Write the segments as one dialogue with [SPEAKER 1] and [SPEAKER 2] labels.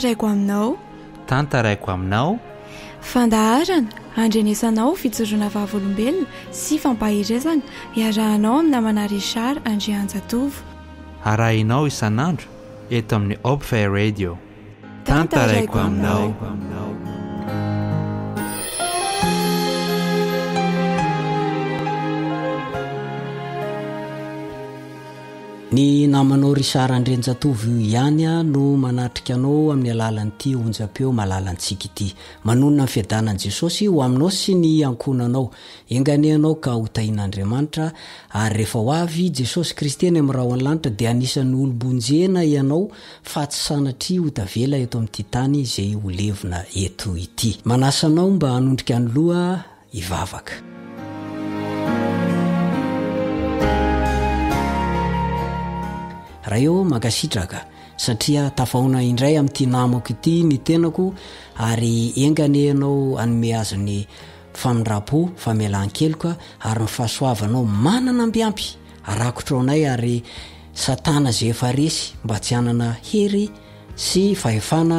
[SPEAKER 1] raiko aminao tantaraiko aminao fandaharana andrenesanao fitsorona vavolombelona sy fampahire zany iarahanao ami'ny amana risary andrianjatovo arahinao isan'andro eto amin'ny opfair radio tantaraiiko aminao y namanao ry sara andrenjatovy ihany a no manatrika anao amin'ny alala n'ity onja-peo malala ntsika ity manonona ny fiadanany jesosy ho aminao sy ny ankonanao enganeanao ka hotahin'andriamanitra ary rehefa ho avy jesosy kristyny amin'yraha o anylanitra dia anisan'ny olombonjena ianao fa tsy sanatry hotavela eto amin'nity tany zay holevina eto ity manasanao mba hanondrika anyloa ivavaka raha eo mankasitraka satria tafahona indray amin'n'ity namako ity ny tenako ary enganeianao anome azon'ny fanindrapo famelankeloka ary ny fahasoavanao manana ampyampy arakotra o nay ary satana za efa resy mba tsy anana hery sy faefana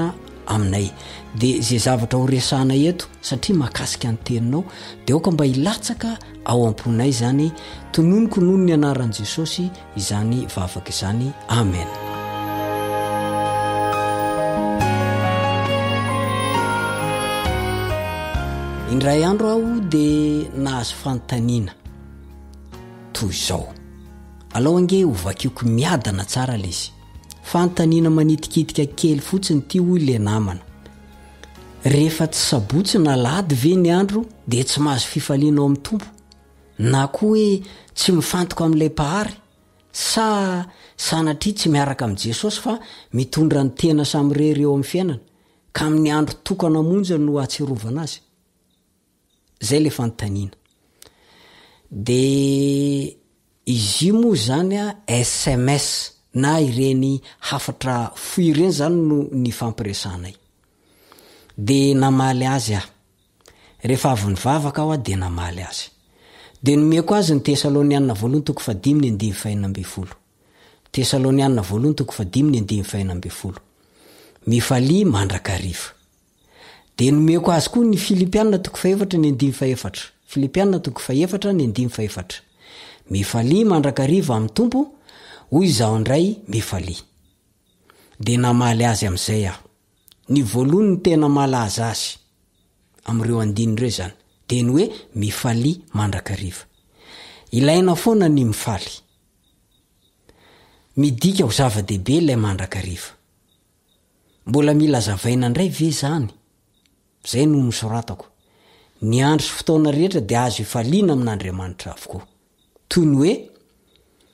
[SPEAKER 1] aminay de zay zavatra ho resana eto satria mahakasika anyteninao de oka mba hilatsaka ao amponay zany tononokonono ny anaran' jesosy izany vavaka izany amen indray andro aho dia nahazo fanontanina toy izao alohange ho vakioko miadana tsara lay izy fantaniana manitikitika kely fotsiny ti o le namana ea tsy sabotsy na lady ve ny andro de tsy mahazo fifalianao am'ny tompo na koa hoe tsy mifantoka am'lay pahary sa sa natri tsy miaraka am'jesosy fa mitondra ny tena samyrereeo am'ny fiainana ka amin'ny andro tokana amonja no atserovana azy io mo zanya sms na ireny hafatra foy reny zany no ny fampiresanay de namaly azy a rehefa avynyvavaka ho a de namaly azy de nomeko azy ny teôide oeko azy ka ny filipiana toko faefatra ny dimaeatrafilipianna toko faefatra ny adimyfaefatra mifalia mandraka riva am'ny tompo oy zaho indray mifaly de namaly azy am'zay aho ny voalohany ny tena mala azy azy amreo dnreo zany de nyoe miy manraiai foana ny miay mka h zava-dehibelay mandrakimila zaaina ndray v ny zay noo misoratako ny andro sy fotaona rehetra de azo ifaliana amin'nandriamanitra avoko toyny oe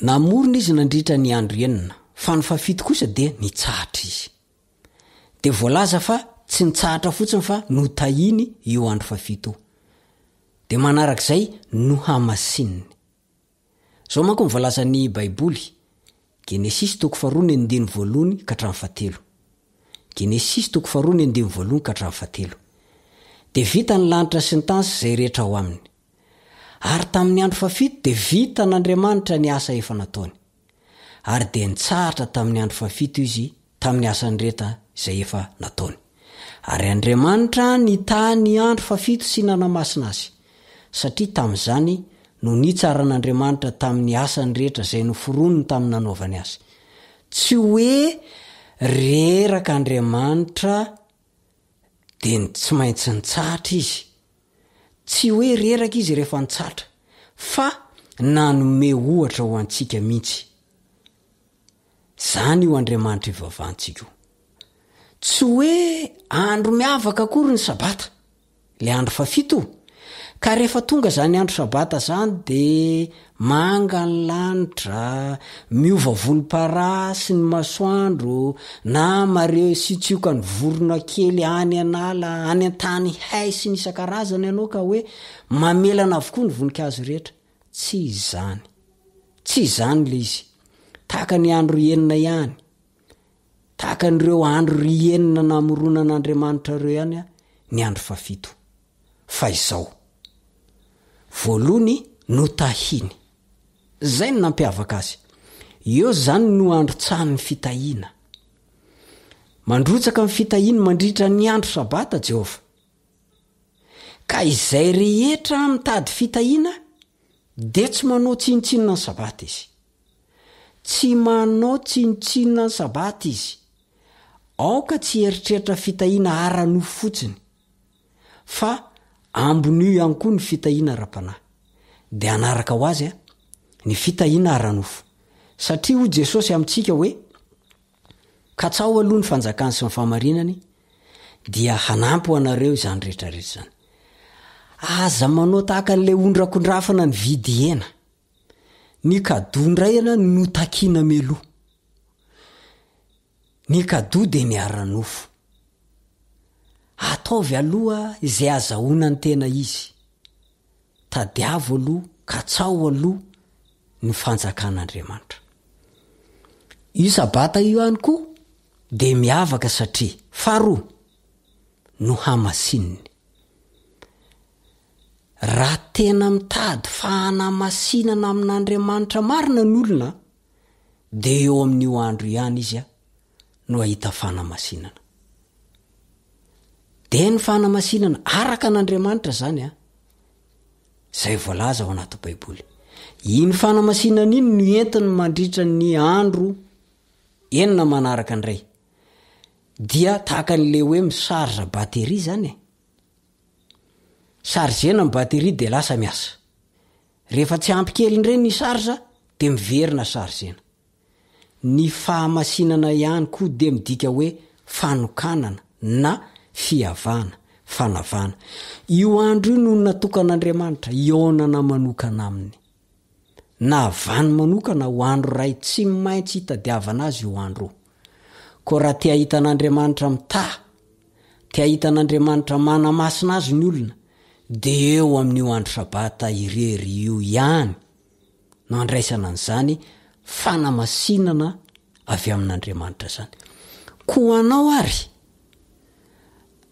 [SPEAKER 1] namorona izy nandritra ny andro enina fa ny fafito kosa de nitsahatra izy de voalaza fa tsy nitsahatra fotsiny fa no tahiny eo andro fafito de manarak'izay no hamasininy zao manko ny voalaza ny baiboly geneseness tooadae de vita ny lanitra syntansy zay rehetra ho aminy ary tamin'ny andro fafito de vita n'andriamanitra ny asa efa nataony ary de nytsahatra tamin'ny andro fafito izy tamin'ny asan'nyrehetra zayef nataony ary andriamanitra ny ta ny andro fafito sy nanamasina azy satria tami'izany no nytsaran'andriamanitra tamin'ny asa ny rehetra zay no foronony tami'ny nanaovany azy tsy hoe rerakaandriamanitra de tsy maintsy ny tsahatra izy tsy hoe reraka izy rehefa nitsatra fa na nome ohatra ho antsika mihitsy zany io andriamanitra fivavahntsika o tsy hoe andro miavaka akory ny sabata le andro fa fito ka rehefa tonga zany andro sabata zany de manga ny lanitra miova volom-para sy ny masoandro na mareo sitsioka ny vorona kely any anala any an-tany hay sy ny isa-karazana ianao ka oe mamelana avokoa ny voninkazy rehetra tsy zany tsyzanyle izytaakany andro enina iayaakanreo andro r enina naonan'andramanitrareo anya ny andro a ao voalohany no tahiny zay no nampiavaka azy eo zany no androntsany ny fitahina mandrotsaka in'n fitahina mandritra ny andro sabata jehova ka izay rehetra mitady fitahiana de tsy manao tsinitsinina ny sabata izy tsy manao tsinintsinina ny sabata izy aoka tsy eritreritra fitahiana ara-noho fotsiny fa ambon'io ihany koa ny fitahiana ra-panahy de anaraka ho azy a ny fitahiana ara-nofo satria ho jesosy amintsika hoe katsaho aloha ny fanjakany sy ny famarinany dia hanampo anareo zany rehetrarehetra zany aza manao tahaka n'la ondrakondrafana ny vidyena ny kadoha ndray ana no takiana meloha ny kadoha de ny ara-nofo ataovy aloha izay azahoina ny tena izy tadiavo aloha ka tsao aloha ny fanjakan'andriamanitra io sabata io ihany koa de miavaka satria faharoa no hamasinny raha tena mitady fahanamasinana amin'andriamanitra marina ny olona de eo amin'n'io andro ihany izy a no ahita fanamasinana deny fanamasinana araka nandriamanitra zanyynainy ah. no entiny mandritra ny andro enina mank ale oe sarza bateibeid reefa tsy ampykely ndray ny sarza de miverina sarzena ny fahmainana hany koa de midika oe fanokanana na fiavanafanavna io andro io noho natokan'andriamanitra ionana manokana aminy na avanymanokana hoandro ray tsy maintsy hitadiavana azy io andro ko raha tiahitan'andriamanitra mita tiahitan'andriamanitra manamasina azy nyolona de eo amin'n'io andro sabata irery io ihany no andraisana n'zany fanamasinana avy amin'n'andramanitrazany hay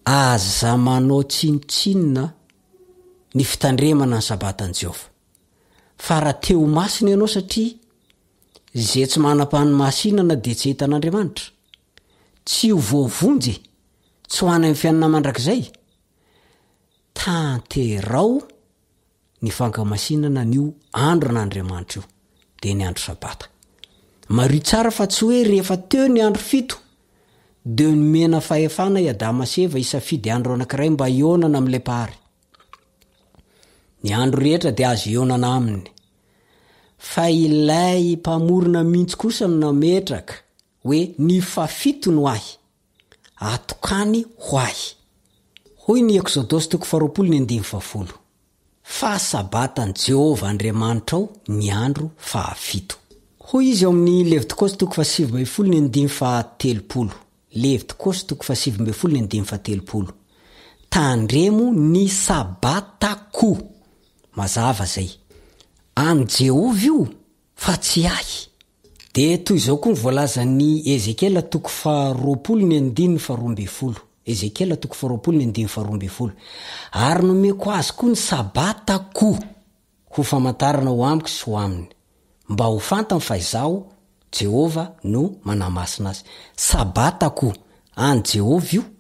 [SPEAKER 1] aza manao tsinotsinna ny fitandremana ny sabata an' jehova fa raha teo masiny ianao satria zay tsy manam-pahany masinana de tsy hehita an'andriamanitra tsy ho voavonjy tsy ho anany fiainana mandrak'zay tanterao ny fanka masinana nio andro n'andriamanitra io de ny andro sabata mario tsara fa tsy hoe rehefa teo ny andro fito de nymena fahefana iadama seva isafidy andro anakiray mba onana amylepary ny andro rehetra de azo onna amny fa ilay mpamorina mihintsy kosany nametraka oe ny fafito no ahy atokany ho ahyynjevaadrmatraao nyandro leevito koa sy toko fasivymbey folo ny andiny fatelopolo tandremo ny sabata ko mazava zay any jehova io fa tsy ahy de toy zao koa ny volazan'ny ezekel toko fa roapolo ny andiny faroa mbe folo ezekeltoko faroapolo ny adiny faroambe folo ary nome ko azy koa ny sabata ko ho famantarana ho amiko sy o aminy mba ho fantany fa izao jehova no mana masina azy sabata ko any jehova ioa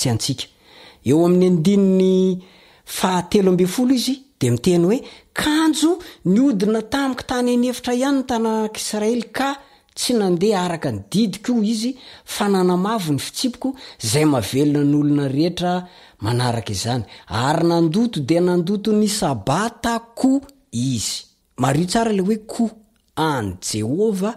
[SPEAKER 1] tyakeo'yahelo beolo izyde iteny oeninaamo tany anyeitra hany nytananak'iraely ka y ande arka ndidiko iynanamavo ny fitsipokoay aeona nolonaekayy nadoto de nandoto ny sabatako izy mario sara le oe ko any jehova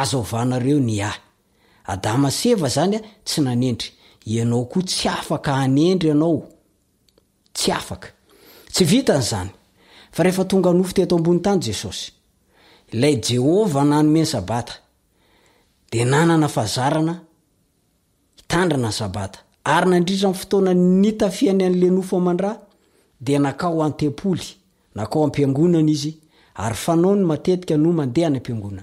[SPEAKER 1] azoovanareo ny ay adama seva zanya tsy nanendry ianao oa tsyafaka anenryaava nanomeny sabata d nananaaaana tandrana ny sabata y nandritra y ftoana nyiany alenofonrad naaatepoynaapinonana ynay ateka no mandehny ampiangonana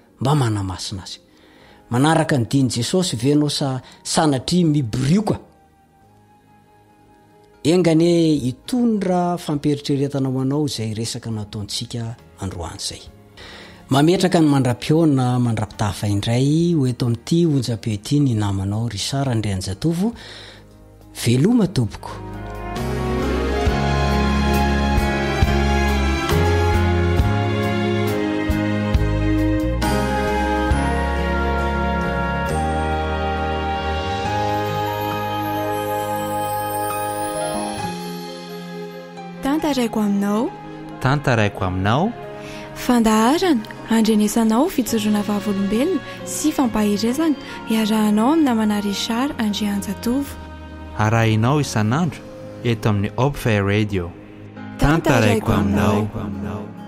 [SPEAKER 1] mba manamasina azy manaraka ny diany jesosy ve e, anao sa sanatry miborioka engany itondra famperitreretana ho anao zay resaka nataontsika androan' zay mametraka ny mandra-piona mandra-pidafa indray oeto amin'ity onjam-peo ty ny namanao ry sara indrianjatovo veloma tompoko araiko aminao tantaraiko aminao fandaharana andrenesanao fitsoroana vavolombelona sy fampahire zany iarahanao amin namana risary andrianjatovo arahinao isan'andro eto amin'ny opfar radio tantaraiiko aminnao